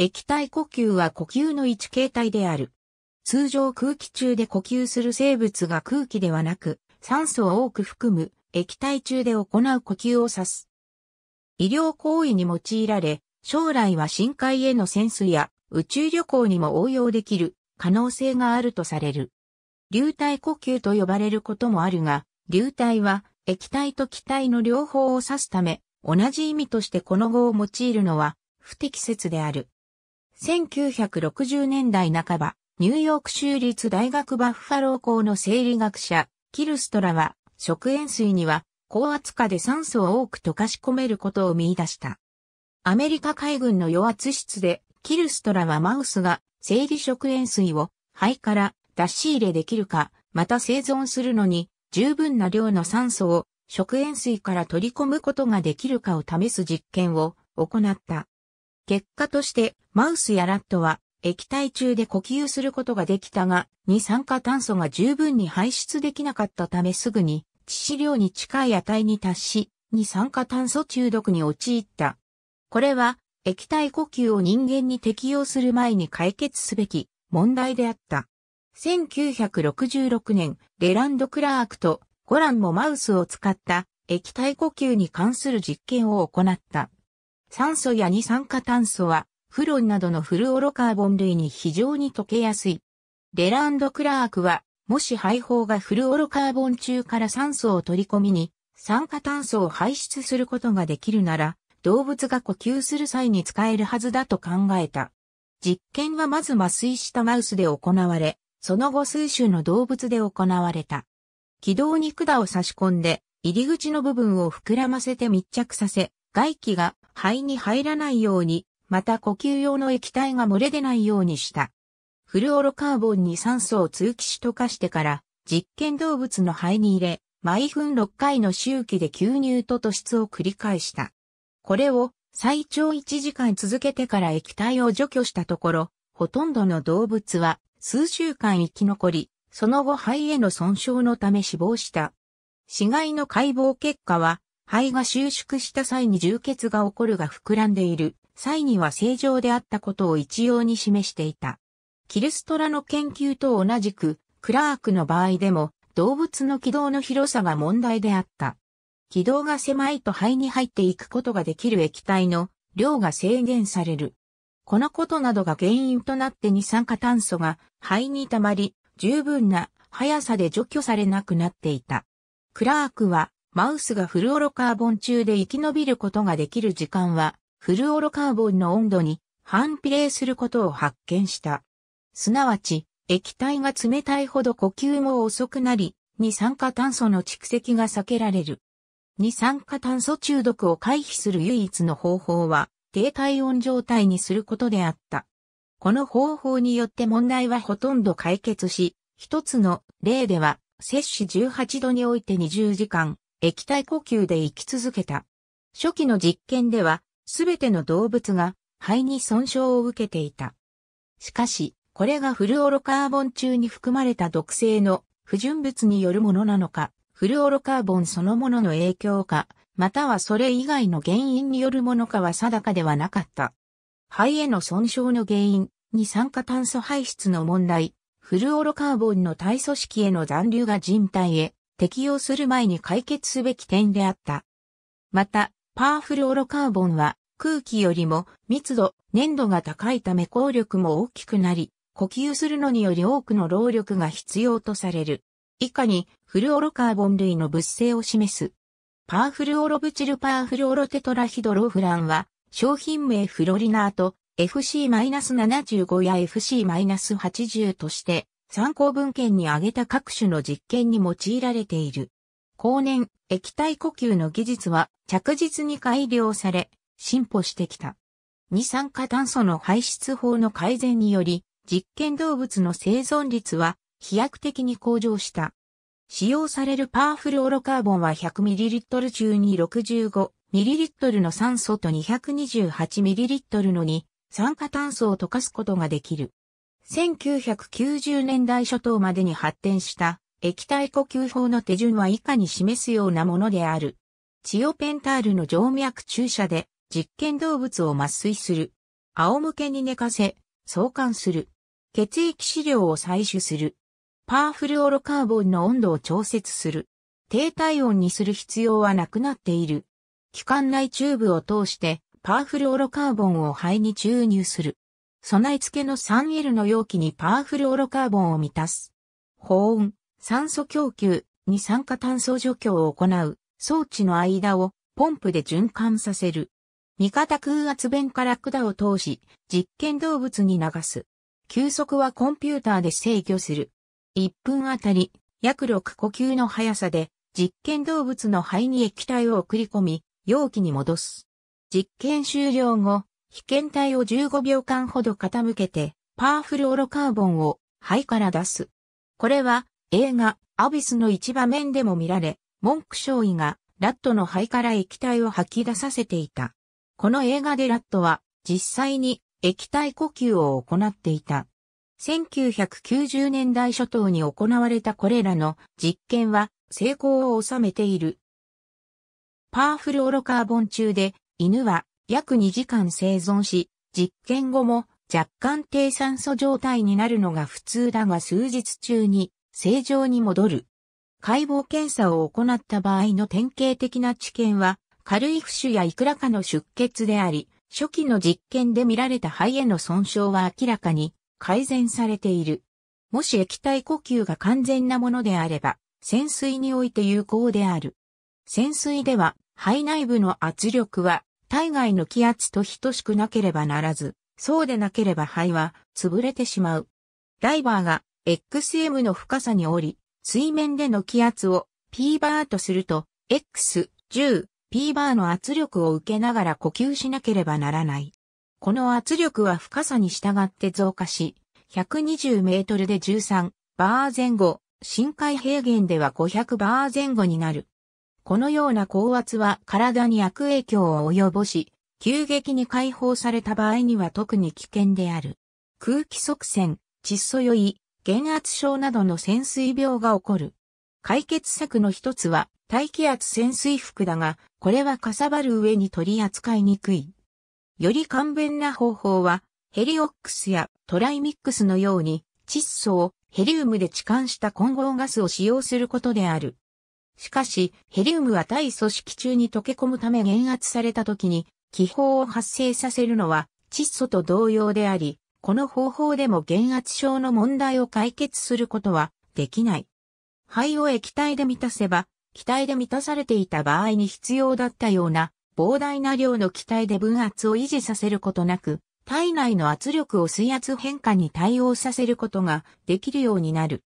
液体呼吸は呼吸の一形態である。通常空気中で呼吸する生物が空気ではなく、酸素を多く含む液体中で行う呼吸を指す。医療行為に用いられ、将来は深海への潜水や宇宙旅行にも応用できる可能性があるとされる。流体呼吸と呼ばれることもあるが、流体は液体と気体の両方を指すため、同じ意味としてこの語を用いるのは不適切である。1960年代半ば、ニューヨーク州立大学バッファロー校の生理学者、キルストラは、食塩水には、高圧化で酸素を多く溶かし込めることを見出した。アメリカ海軍の与圧室で、キルストラはマウスが生理食塩水を肺から出し入れできるか、また生存するのに十分な量の酸素を食塩水から取り込むことができるかを試す実験を行った。結果としてマウスやラットは液体中で呼吸することができたが、二酸化炭素が十分に排出できなかったためすぐに致死量に近い値に達し、二酸化炭素中毒に陥った。これは液体呼吸を人間に適用する前に解決すべき問題であった。1966年、レランド・クラークとゴランもマウスを使った液体呼吸に関する実験を行った。酸素や二酸化炭素は、フロンなどのフルオロカーボン類に非常に溶けやすい。レランド・クラークは、もし配方がフルオロカーボン中から酸素を取り込みに、酸化炭素を排出することができるなら、動物が呼吸する際に使えるはずだと考えた。実験はまず麻酔したマウスで行われ、その後数種の動物で行われた。軌道に管を差し込んで、入り口の部分を膨らませて密着させ、外気が肺に入らないように、また呼吸用の液体が漏れ出ないようにした。フルオロカーボンに酸素を通気し溶かしてから、実験動物の肺に入れ、毎分6回の周期で吸入と吐出を繰り返した。これを最長1時間続けてから液体を除去したところ、ほとんどの動物は数週間生き残り、その後肺への損傷のため死亡した。死骸の解剖結果は肺が収縮した際に充血が起こるが膨らんでいる際には正常であったことを一様に示していた。キルストラの研究と同じく、クラークの場合でも動物の軌道の広さが問題であった。軌道が狭いと肺に入っていくことができる液体の量が制限される。このことなどが原因となって二酸化炭素が肺に溜まり、十分な速さで除去されなくなっていた。クラークはマウスがフルオロカーボン中で生き延びることができる時間は、フルオロカーボンの温度に反比例することを発見した。すなわち、液体が冷たいほど呼吸も遅くなり、二酸化炭素の蓄積が避けられる。二酸化炭素中毒を回避する唯一の方法は、低体温状態にすることであった。この方法によって問題はほとんど解決し、一つの例では、摂氏18度において20時間、液体呼吸で生き続けた。初期の実験では、すべての動物が肺に損傷を受けていた。しかし、これがフルオロカーボン中に含まれた毒性の不純物によるものなのか、フルオロカーボンそのものの影響か、またはそれ以外の原因によるものかは定かではなかった。肺への損傷の原因、二酸化炭素排出の問題、フルオロカーボンの体組織への残留が人体へ適用する前に解決すべき点であった。また、パーフルオロカーボンは空気よりも密度、粘度が高いため効力も大きくなり、呼吸するのにより多くの労力が必要とされる。以下にフルオロカーボン類の物性を示す。パーフルオロブチルパーフルオロテトラヒドロフランは商品名フロリナート FC-75 や FC-80 として参考文献に挙げた各種の実験に用いられている。後年、液体呼吸の技術は着実に改良され、進歩してきた。二酸化炭素の排出法の改善により、実験動物の生存率は飛躍的に向上した。使用されるパワフルオロカーボンは 100ml 中に 65ml の酸素と 228ml のに酸化炭素を溶かすことができる。1990年代初頭までに発展した液体呼吸法の手順は以下に示すようなものである。チオペンタールの静脈注射で実験動物を麻酔する。仰向けに寝かせ、相関する。血液資料を採取する。パーフルオロカーボンの温度を調節する。低体温にする必要はなくなっている。気管内チューブを通してパーフルオロカーボンを肺に注入する。備え付けの 3L の容器にパワフルオロカーボンを満たす。保温、酸素供給、二酸化炭素除去を行う装置の間をポンプで循環させる。味方空圧弁から管を通し、実験動物に流す。休息はコンピューターで制御する。1分あたり、約6呼吸の速さで、実験動物の肺に液体を送り込み、容器に戻す。実験終了後、被験体を15秒間ほど傾けて、パワフルオロカーボンを肺から出す。これは映画アビスの一場面でも見られ、文句少尉がラットの肺から液体を吐き出させていた。この映画でラットは実際に液体呼吸を行っていた。1990年代初頭に行われたこれらの実験は成功を収めている。パワフルオロカーボン中で犬は約2時間生存し、実験後も若干低酸素状態になるのが普通だが数日中に正常に戻る。解剖検査を行った場合の典型的な知見は、軽い浮腫やいくらかの出血であり、初期の実験で見られた肺への損傷は明らかに改善されている。もし液体呼吸が完全なものであれば、潜水において有効である。潜水では、肺内部の圧力は体外の気圧と等しくなければならず、そうでなければ肺は潰れてしまう。ダイバーが XM の深さにおり、水面での気圧を P バーとすると、X、10、P バーの圧力を受けながら呼吸しなければならない。この圧力は深さに従って増加し、120メートルで13バー前後、深海平原では500バー前後になる。このような高圧は体に悪影響を及ぼし、急激に解放された場合には特に危険である。空気側栓、窒素酔い、減圧症などの潜水病が起こる。解決策の一つは、大気圧潜水服だが、これはかさばる上に取り扱いにくい。より簡便な方法は、ヘリオックスやトライミックスのように、窒素をヘリウムで置換した混合ガスを使用することである。しかし、ヘリウムは対組織中に溶け込むため減圧された時に、気泡を発生させるのは窒素と同様であり、この方法でも減圧症の問題を解決することはできない。肺を液体で満たせば、気体で満たされていた場合に必要だったような膨大な量の気体で分圧を維持させることなく、体内の圧力を水圧変化に対応させることができるようになる。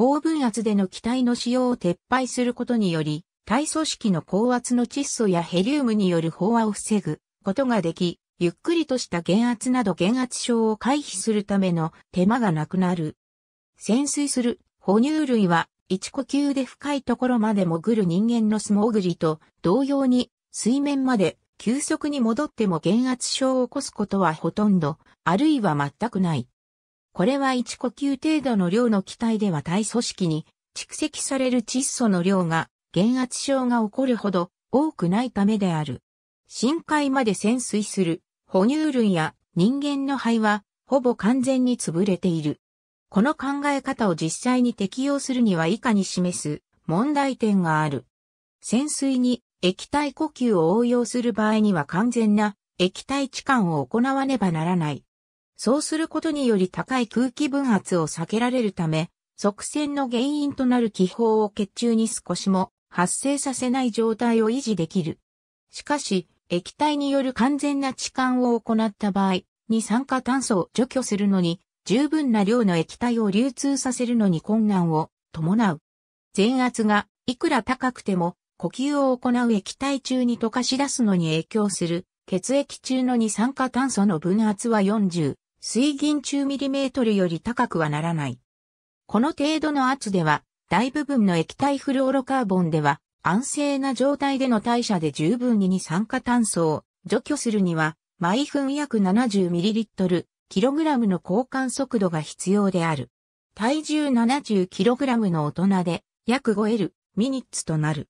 高分圧での気体の使用を撤廃することにより、体組織の高圧の窒素やヘリウムによる飽和を防ぐことができ、ゆっくりとした減圧など減圧症を回避するための手間がなくなる。潜水する哺乳類は一呼吸で深いところまで潜る人間の素潜りと同様に水面まで急速に戻っても減圧症を起こすことはほとんど、あるいは全くない。これは1呼吸程度の量の気体では体組織に蓄積される窒素の量が減圧症が起こるほど多くないためである。深海まで潜水する哺乳類や人間の肺はほぼ完全に潰れている。この考え方を実際に適用するには以下に示す問題点がある。潜水に液体呼吸を応用する場合には完全な液体置換を行わねばならない。そうすることにより高い空気分圧を避けられるため、側線の原因となる気泡を血中に少しも発生させない状態を維持できる。しかし、液体による完全な置換を行った場合、二酸化炭素を除去するのに、十分な量の液体を流通させるのに困難を伴う。全圧がいくら高くても、呼吸を行う液体中に溶かし出すのに影響する、血液中の二酸化炭素の分圧は40水銀中ミリメートルより高くはならない。この程度の圧では、大部分の液体フルオロカーボンでは、安静な状態での代謝で十分に二酸化炭素を除去するには、毎分約7 0ログラムの交換速度が必要である。体重7 0ラムの大人で、約 5L、ミニッツとなる。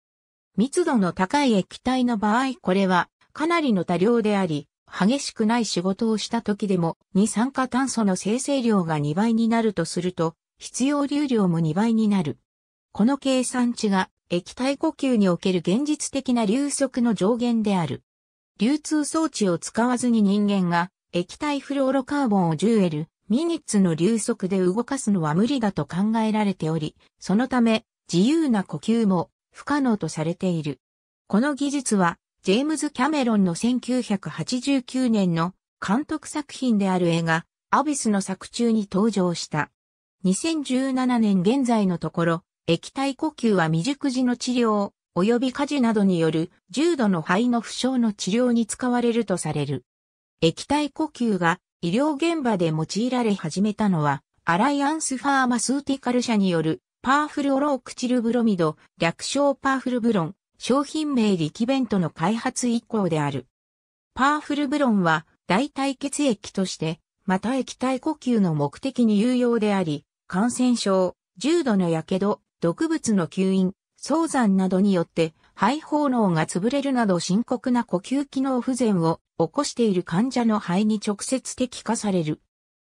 密度の高い液体の場合これは、かなりの多量であり、激しくない仕事をした時でも、二酸化炭素の生成量が2倍になるとすると、必要流量も2倍になる。この計算値が液体呼吸における現実的な流速の上限である。流通装置を使わずに人間が液体フローロカーボンを 10L ミニッツの流速で動かすのは無理だと考えられており、そのため自由な呼吸も不可能とされている。この技術はジェームズ・キャメロンの1989年の監督作品である映画、アビスの作中に登場した。2017年現在のところ、液体呼吸は未熟児の治療、及び火事などによる重度の肺の負傷の治療に使われるとされる。液体呼吸が医療現場で用いられ始めたのは、アライアンスファーマスーティカル社によるパーフルオロークチルブロミド、略称パーフルブロン商品名力弁との開発以降である。パワフルブロンは代替血液として、また液体呼吸の目的に有用であり、感染症、重度の火傷、毒物の吸引、早産などによって肺胞脳が潰れるなど深刻な呼吸機能不全を起こしている患者の肺に直接的化される。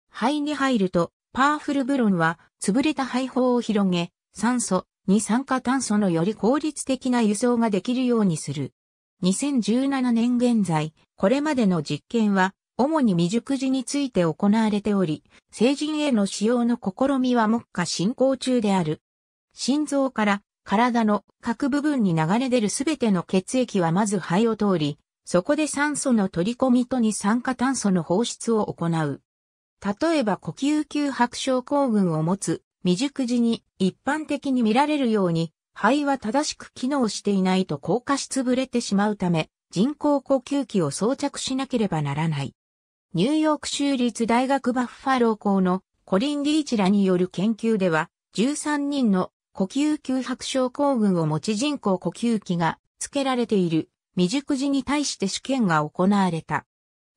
肺に入ると、パワフルブロンは潰れた肺胞を広げ、酸素、二酸化炭素のより効率的な輸送ができるようにする。2017年現在、これまでの実験は、主に未熟児について行われており、成人への使用の試みは目下進行中である。心臓から体の各部分に流れ出るすべての血液はまず肺を通り、そこで酸素の取り込みと二酸化炭素の放出を行う。例えば呼吸球白症候群を持つ未熟時に一般的に見られるように、肺は正しく機能していないと硬化し潰れてしまうため、人工呼吸器を装着しなければならない。ニューヨーク州立大学バッファロー校のコリン・リーチらによる研究では、13人の呼吸吸白症候群を持ち人工呼吸器が付けられている未熟児に対して試験が行われた。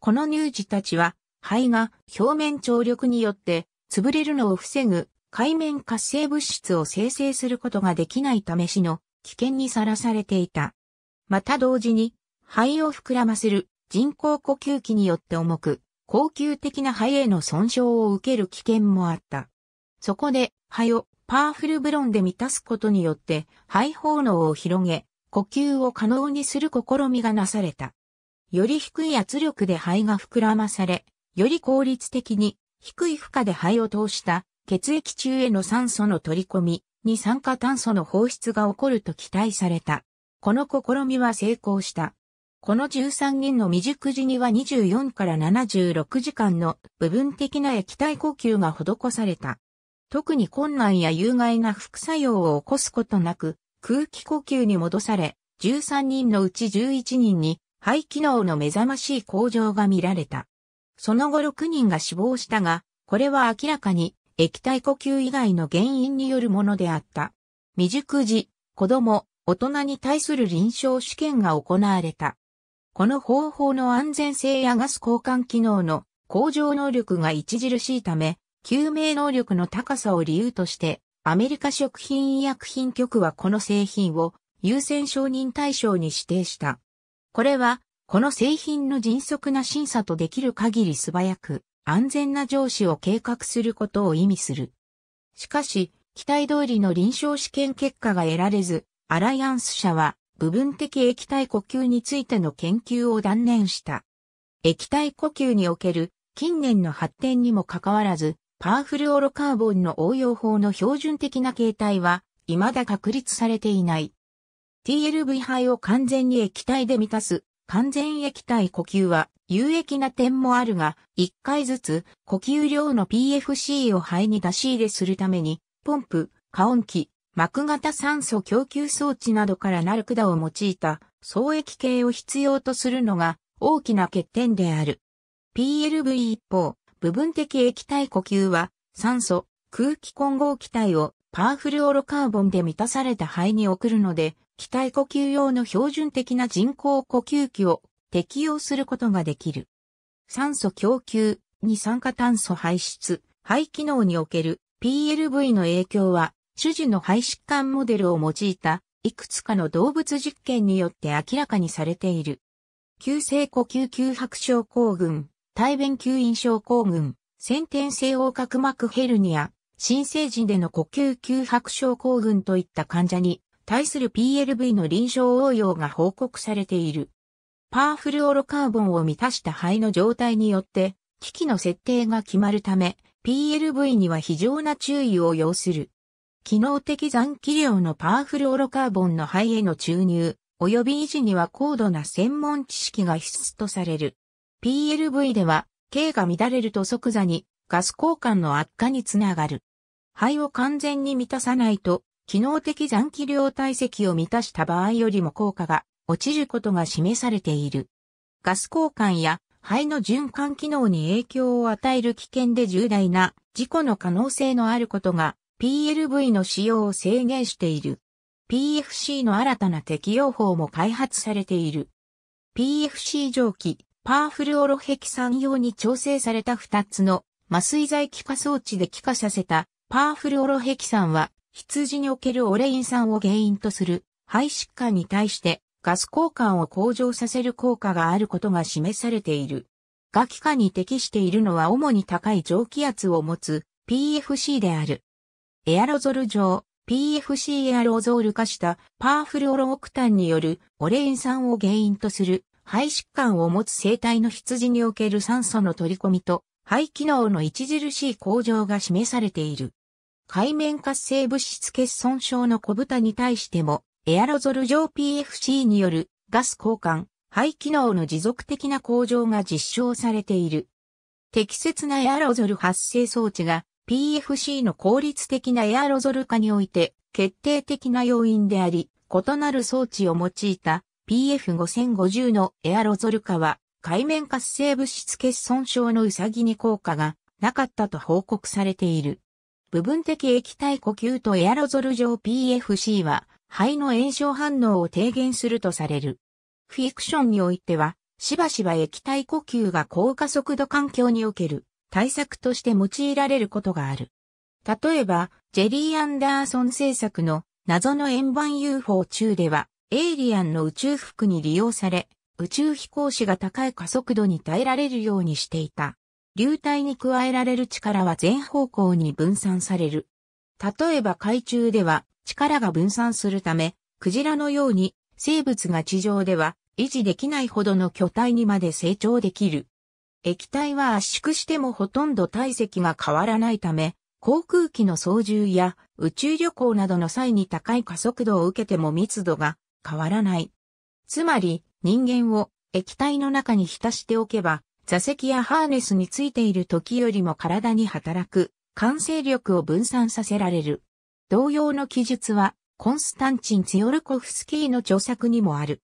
この乳児たちは肺が表面張力によって潰れるのを防ぐ海面活性物質を生成することができないためしの危険にさらされていた。また同時に、肺を膨らませる人工呼吸器によって重く、高級的な肺への損傷を受ける危険もあった。そこで、肺をパワフルブロンで満たすことによって、肺放能を広げ、呼吸を可能にする試みがなされた。より低い圧力で肺が膨らまされ、より効率的に低い負荷で肺を通した血液中への酸素の取り込みに酸化炭素の放出が起こると期待された。この試みは成功した。この13人の未熟時には24から76時間の部分的な液体呼吸が施された。特に困難や有害な副作用を起こすことなく、空気呼吸に戻され、13人のうち11人に肺機能の目覚ましい向上が見られた。その後6人が死亡したが、これは明らかに液体呼吸以外の原因によるものであった。未熟児、子供、大人に対する臨床試験が行われた。この方法の安全性やガス交換機能の向上能力が著しいため、救命能力の高さを理由として、アメリカ食品医薬品局はこの製品を優先承認対象に指定した。これは、この製品の迅速な審査とできる限り素早く、安全な上司を計画することを意味する。しかし、期待通りの臨床試験結果が得られず、アライアンス社は部分的液体呼吸についての研究を断念した。液体呼吸における近年の発展にもかかわらず、パワフルオロカーボンの応用法の標準的な形態は、未だ確立されていない。TLV 肺を完全に液体で満たす、完全液体呼吸は、有益な点もあるが、1回ずつ呼吸量の PFC を肺に出し入れするために、ポンプ、加温器、膜型酸素供給装置などからなる管を用いた総液系を必要とするのが大きな欠点である。PLV 一方、部分的液体呼吸は酸素、空気混合気体をパワフルオロカーボンで満たされた肺に送るので、気体呼吸用の標準的な人工呼吸器を適用することができる。酸素供給、二酸化炭素排出、肺機能における PLV の影響は、種々の肺疾患モデルを用いた、いくつかの動物実験によって明らかにされている。急性呼吸吸迫症候群、体弁吸引症候群、先天性横隔膜ヘルニア、新生児での呼吸吸迫症候群といった患者に対する PLV の臨床応用が報告されている。パーフルオロカーボンを満たした肺の状態によって、機器の設定が決まるため、PLV には非常な注意を要する。機能的残機量のパーフルオロカーボンの肺への注入、及び維持には高度な専門知識が必須とされる。PLV では、K が乱れると即座にガス交換の悪化につながる。肺を完全に満たさないと、機能的残機量体積を満たした場合よりも効果が落ちることが示されている。ガス交換や肺の循環機能に影響を与える危険で重大な事故の可能性のあることが PLV の使用を制限している。PFC の新たな適用法も開発されている。PFC 蒸気、パーフルオロヘキ酸用に調整された2つの麻酔剤気化装置で気化させたパーフルオロヘキ酸は羊におけるオレイン酸を原因とする肺疾患に対してガス交換を向上させる効果があることが示されている。ガキ化に適しているのは主に高い蒸気圧を持つ PFC である。エアロゾル上、PFC エアロゾール化したパーフルオロオクタンによるオレイン酸を原因とする肺疾患を持つ生体の羊における酸素の取り込みと肺機能の著しい向上が示されている。海面活性物質欠損症の小豚に対してもエアロゾル上 PFC によるガス交換、排機能の持続的な向上が実証されている。適切なエアロゾル発生装置が PFC の効率的なエアロゾル化において決定的な要因であり、異なる装置を用いた PF5050 のエアロゾル化は海面活性物質欠損症のウサギに効果がなかったと報告されている。部分的液体呼吸とエアロゾル上 PFC は肺の炎症反応を低減するとされる。フィクションにおいては、しばしば液体呼吸が高加速度環境における対策として用いられることがある。例えば、ジェリー・アンダーソン製作の謎の円盤 UFO 中では、エイリアンの宇宙服に利用され、宇宙飛行士が高い加速度に耐えられるようにしていた。流体に加えられる力は全方向に分散される。例えば海中では力が分散するため、クジラのように生物が地上では維持できないほどの巨体にまで成長できる。液体は圧縮してもほとんど体積が変わらないため、航空機の操縦や宇宙旅行などの際に高い加速度を受けても密度が変わらない。つまり人間を液体の中に浸しておけば座席やハーネスについている時よりも体に働く感性力を分散させられる。同様の記述は、コンスタンチン・ツヨルコフスキーの著作にもある。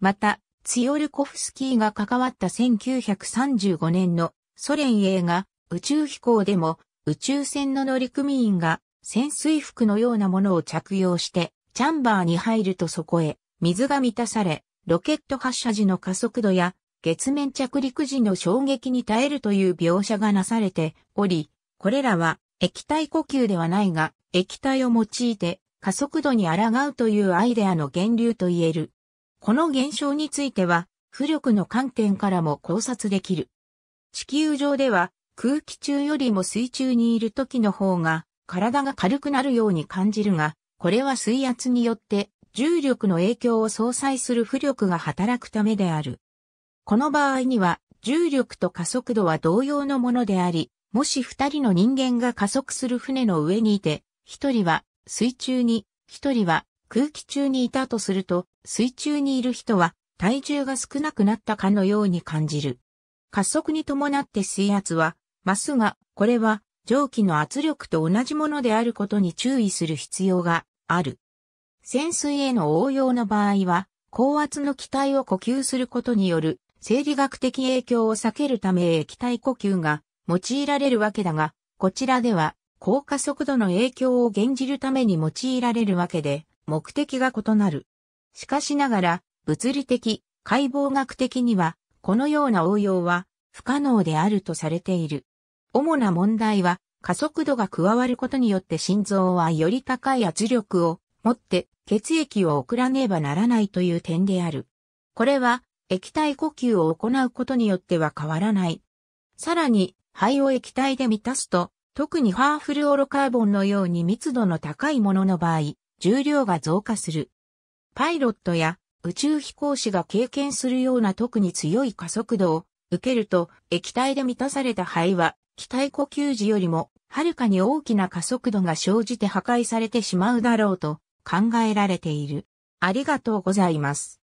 また、ツヨルコフスキーが関わった1935年のソ連映画宇宙飛行でも宇宙船の乗組員が潜水服のようなものを着用してチャンバーに入るとそこへ水が満たされロケット発射時の加速度や月面着陸時の衝撃に耐えるという描写がなされており、これらは液体呼吸ではないが液体を用いて加速度に抗うというアイデアの源流と言える。この現象については、浮力の観点からも考察できる。地球上では空気中よりも水中にいる時の方が体が軽くなるように感じるが、これは水圧によって重力の影響を相殺する浮力が働くためである。この場合には重力と加速度は同様のものであり、もし二人の人間が加速する船の上にいて、一人は水中に、一人は空気中にいたとすると、水中にいる人は体重が少なくなったかのように感じる。加速に伴って水圧は増すが、これは蒸気の圧力と同じものであることに注意する必要がある。潜水への応用の場合は、高圧の気体を呼吸することによる生理学的影響を避けるため液体呼吸が用いられるわけだが、こちらでは高加速度の影響を減じるために用いられるわけで、目的が異なる。しかしながら、物理的、解剖学的には、このような応用は不可能であるとされている。主な問題は、加速度が加わることによって心臓はより高い圧力を持って血液を送らねばならないという点である。これは液体呼吸を行うことによっては変わらない。さらに肺を液体で満たすと特にファーフルオロカーボンのように密度の高いものの場合、重量が増加する。パイロットや宇宙飛行士が経験するような特に強い加速度を受けると液体で満たされた肺は気体呼吸時よりもはるかに大きな加速度が生じて破壊されてしまうだろうと考えられている。ありがとうございます。